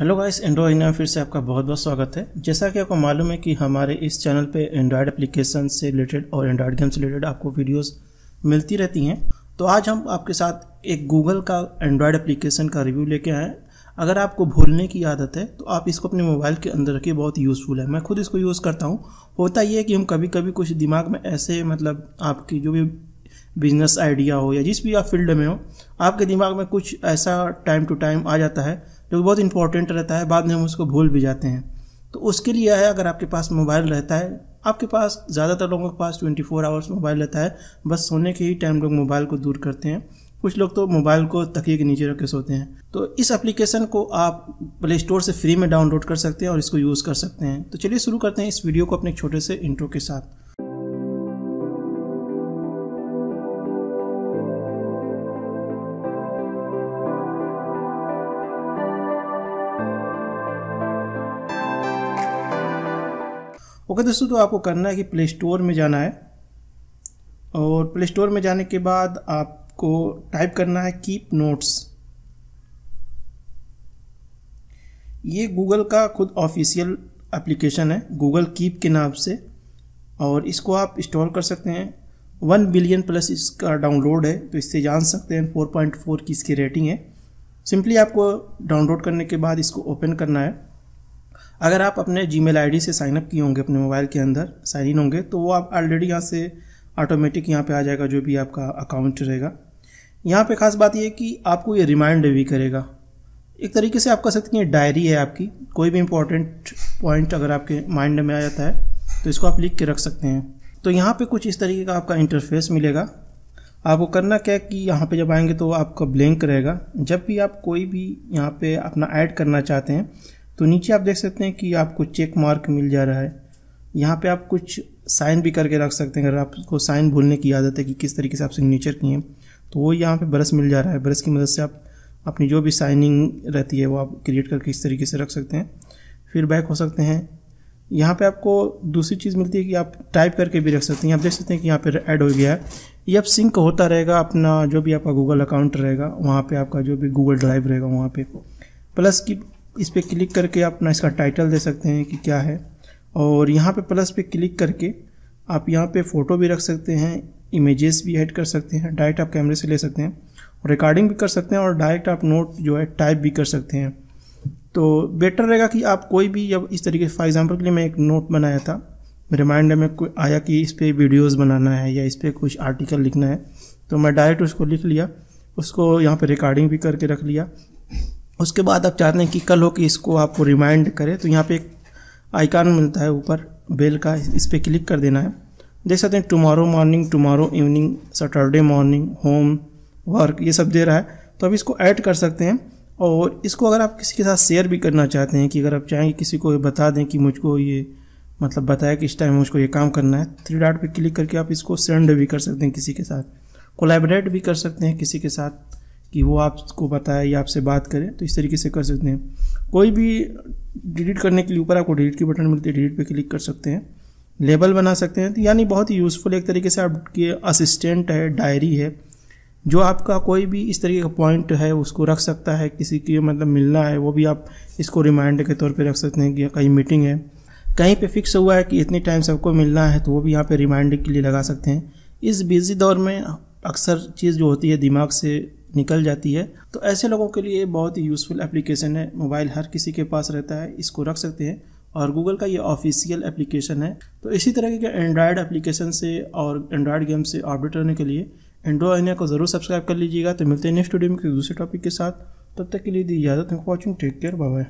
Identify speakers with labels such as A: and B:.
A: hello guys एंड्रॉय India फिर से आपका बहुत बहुत स्वागत है जैसा कि आपको मालूम है कि हमारे इस चैनल पे एंड्रॉयड एप्लीकेशन से रिलेटेड और एंड्रॉयड गेम्स से रिलेटेड आपको वीडियोस मिलती रहती हैं तो आज हम आपके साथ एक गूगल का एंड्रॉयड एप्लीकेशन का रिव्यू लेके आए अगर आपको भूलने की आदत है तो आप इसको अपने मोबाइल के अंदर रखिए बहुत यूज़फुल है मैं खुद इसको यूज़ करता हूँ होता ये है कि हम कभी कभी कुछ दिमाग में ऐसे मतलब आपकी जो भी बिजनेस आइडिया हो या जिस भी आप फील्ड में हो आपके दिमाग में कुछ ऐसा टाइम टू टाइम आ जाता है जो कि बहुत इंपॉर्टेंट रहता है बाद में हम उसको भूल भी जाते हैं तो उसके लिए है अगर आपके पास मोबाइल रहता है आपके पास ज़्यादातर लोगों के पास 24 फोर आवर्स मोबाइल रहता है बस सोने के ही टाइम लोग मोबाइल को दूर करते हैं कुछ लोग तो मोबाइल को तकिए के नीचे रख के सोते हैं तो इस एप्लीकेशन को आप प्ले स्टोर से फ्री में डाउनलोड कर सकते हैं और इसको यूज़ कर सकते हैं तो चलिए शुरू करते हैं इस वीडियो को अपने छोटे से इंट्रो के साथ ओके दोस्तों तो आपको करना है कि प्ले स्टोर में जाना है और प्ले स्टोर में जाने के बाद आपको टाइप करना है कीप नोट्स ये गूगल का खुद ऑफिशियल एप्लीकेशन है गूगल कीप के नाम से और इसको आप इंस्टॉल कर सकते हैं वन बिलियन प्लस इसका डाउनलोड है तो इससे जान सकते हैं 4.4 की इसकी रेटिंग है सिंपली आपको डाउनलोड करने के बाद इसको ओपन करना है अगर आप अपने जी मेल से साइनअप किए होंगे अपने मोबाइल के अंदर साइन इन होंगे तो वो आप ऑलरेडी यहाँ से ऑटोमेटिक यहाँ पे आ जाएगा जो भी आपका अकाउंट रहेगा यहाँ पे खास बात यह है कि आपको ये रिमाइंड भी करेगा एक तरीके से आप कह सकते हैं डायरी है आपकी कोई भी इंपॉर्टेंट पॉइंट अगर आपके माइंड में आ जाता है तो इसको आप लिख के रख सकते हैं तो यहाँ पे कुछ इस तरीके का आपका इंटरफेस मिलेगा आपको करना क्या है कि यहाँ पे जब आएंगे तो आपका ब्लैंक रहेगा जब भी आप कोई भी यहाँ पे अपना ऐड करना चाहते हैं तो नीचे आप देख सकते हैं कि आपको चेक मार्क मिल जा रहा है यहाँ पे आप कुछ साइन भी करके रख सकते हैं अगर आपको साइन भूलने की आदत है कि किस तरीके से आप सिग्नेचर किए हैं तो वो यहाँ पे ब्रश मिल जा रहा है ब्रश की मदद से आप अपनी जो भी साइनिंग रहती है वो आप क्रिएट करके इस तरीके से रख सकते हैं फिर बैक हो सकते हैं यहाँ पे आपको दूसरी चीज़ मिलती है कि आप टाइप करके भी रख सकते हैं आप देख सकते हैं कि यहाँ पर ऐड हो गया है ये अब सिंक होता रहेगा अपना जो भी आपका गूगल अकाउंट रहेगा वहाँ पर आपका जो भी गूगल ड्राइव रहेगा वहाँ पर प्लस कि इस पर क्लिक करके आप अपना इसका टाइटल दे सकते हैं कि क्या है और यहाँ पे प्लस पे क्लिक करके आप यहाँ पे फ़ोटो भी रख सकते हैं इमेजेस भी ऐड कर सकते हैं डायरेक्ट आप कैमरे से ले सकते हैं और रिकॉर्डिंग भी कर सकते हैं और डायरेक्ट आप नोट जो है टाइप भी कर सकते हैं तो बेटर रहेगा कि आप कोई भी जब इस तरीके से फॉर एग्ज़ाम्पल के लिए मैं एक नोट बनाया था मेरे माइंड में कोई आया कि इस पर वीडियोज़ बनाना है या इस पर कुछ आर्टिकल लिखना है तो मैं डायरेक्ट उसको लिख लिया उसको यहाँ पर रिकॉर्डिंग भी करके रख लिया उसके बाद आप चाहते हैं कि कल हो कि इसको आपको रिमाइंड करे तो यहाँ पे एक आइकान मिलता है ऊपर बेल का इस पर क्लिक कर देना है देख सकते हैं tomorrow morning tomorrow evening Saturday morning home work ये सब दे रहा है तो आप इसको ऐड कर सकते हैं और इसको अगर आप किसी के साथ शेयर भी करना चाहते हैं कि अगर आप चाहें किसी को बता दें कि मुझको ये मतलब बताया कि इस टाइम मुझको ये काम करना है थ्री डॉट पर क्लिक करके आप इसको सेंड भी कर सकते हैं किसी के साथ कोलेबरेट भी कर सकते हैं किसी के साथ कि वो आपको बताए या आपसे बात करें तो इस तरीके से कर सकते हैं कोई भी डिलीट करने के लिए ऊपर आपको डिलीट की बटन मिलती है डिलीट पे क्लिक कर सकते हैं लेबल बना सकते हैं तो यानी बहुत ही यूज़फुल एक तरीके से आपके असिस्टेंट है डायरी है जो आपका कोई भी इस तरीके का पॉइंट है उसको रख सकता है किसी की मतलब मिलना है वो भी आप इसको रिमाइंडर के तौर पर रख सकते हैं कि कहीं मीटिंग है कहीं पर फिक्स हुआ है कि इतने टाइम सबको मिलना है तो वो भी यहाँ पर रिमाइंडर के लिए लगा सकते हैं इस बिजी दौर में अक्सर चीज़ जो होती है दिमाग से निकल जाती है तो ऐसे लोगों के लिए बहुत ही यूज़फुल एप्लीकेशन है मोबाइल हर किसी के पास रहता है इसको रख सकते हैं और गूगल का ये ऑफिशियल एप्लीकेशन है तो इसी तरह के एंड्रॉयड एप्लीकेशन से और एंड्रॉयड गेम से अपडेट रहने के लिए एंड्रो आइनिया को ज़रूर सब्सक्राइब कर लीजिएगा तो मिलते हैं नेक्स्ट वीडियो में किसी दूसरे टॉपिक के साथ तब तक के लिए दी इजाज़त है वॉचिंग टेक केयर बाय